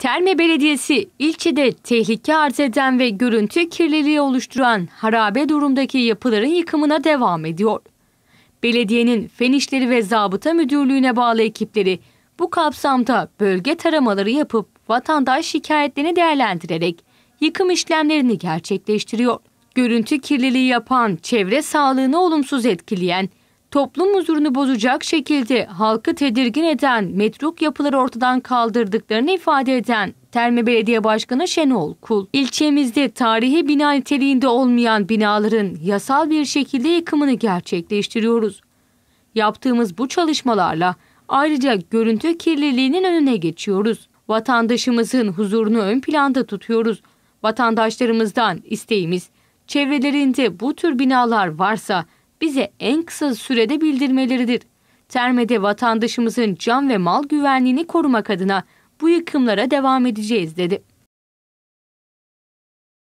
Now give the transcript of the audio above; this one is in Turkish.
Terme Belediyesi ilçede tehlike arz eden ve görüntü kirliliği oluşturan harabe durumdaki yapıların yıkımına devam ediyor. Belediyenin Fen İşleri ve Zabıta Müdürlüğü'ne bağlı ekipleri bu kapsamda bölge taramaları yapıp vatandaş şikayetlerini değerlendirerek yıkım işlemlerini gerçekleştiriyor. Görüntü kirliliği yapan, çevre sağlığını olumsuz etkileyen toplum huzurunu bozacak şekilde halkı tedirgin eden metruk yapıları ortadan kaldırdıklarını ifade eden Terme Belediye Başkanı Şenol Kul, ilçemizde tarihi bina niteliğinde olmayan binaların yasal bir şekilde yıkımını gerçekleştiriyoruz. Yaptığımız bu çalışmalarla ayrıca görüntü kirliliğinin önüne geçiyoruz. Vatandaşımızın huzurunu ön planda tutuyoruz. Vatandaşlarımızdan isteğimiz, çevrelerinde bu tür binalar varsa bize en kısa sürede bildirmeleridir. Termede vatandaşımızın can ve mal güvenliğini korumak adına bu yıkımlara devam edeceğiz dedi.